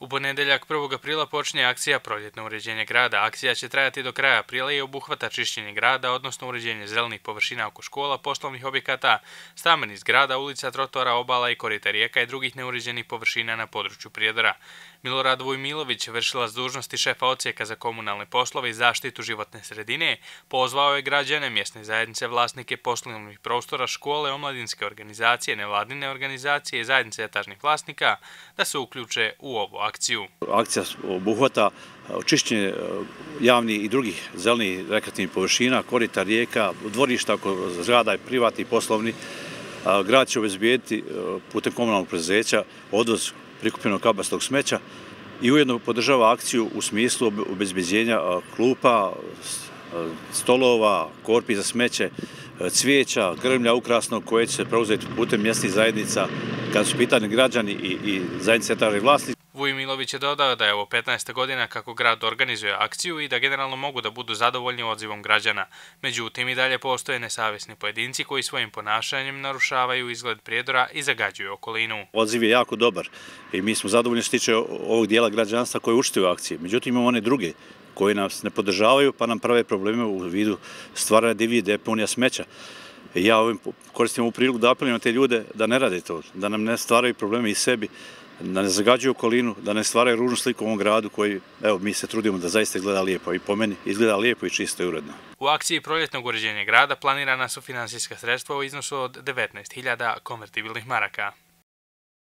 U ponedeljak 1. aprila počne akcija Proljetno uređenje grada. Akcija će trajati do kraja aprila i obuhvata čišćenje grada, odnosno uređenje zelenih površina oko škola, poslovnih objekata, stameni zgrada, ulica, trotora, obala i korita rijeka i drugih neuređenih površina na području Prijedora. Milorad Vujmilović, vršila s dužnosti šefa ocijeka za komunalne poslove i zaštitu životne sredine, pozvao je građane, mjesne zajednice, vlasnike poslovnih prostora, škole, omladinske organizacije, nevladine organizacije i zajednice etažnih vlasnika da se uključe u ovu akciju. Akcija obuhvata očišćenje e, e, javni i drugih zelenih rekreativnih površina, korita rijeka, dvorišta oko zgrada i privati i poslovni. E, grad će obezbijediti putem komunalnog prezeća odvoz prikupljenog kabastog smeća i ujedno podržava akciju u smislu obezbijedjenja klupa, stolova, korpi za smeće, cvijeća, grmlja ukrasnog koje će se preuzeti putem mjestnih zajednica kad su pitani građani i zajednice etarnih vlasnici. Vujmilović je dodao da je ovo 15. godina kako grad organizuje akciju i da generalno mogu da budu zadovoljni odzivom građana. Međutim, i dalje postoje nesavisni pojedinci koji svojim ponašanjem narušavaju izgled prijedora i zagađuju okolinu. Odziv je jako dobar i mi smo zadovoljni što tiče ovog dijela građanstva koje učite u akciji. Međutim, imamo one druge koje nas ne podržavaju pa nam prave probleme u vidu stvaranja divije deponija smeća. Ja ovim koristim ovu priliku da apelimo te ljude da ne rade to, da nam ne stvaraju probleme i sebi, da ne zagađaju okolinu, da ne stvaraju ružnu sliku u ovom gradu koji, evo, mi se trudimo da zaista izgleda lijepo i po meni, izgleda lijepo i čisto i uredno. U akciji proljetnog uređenja grada planirana su finansijska sredstva u iznosu od 19.000 konvertibilnih maraka.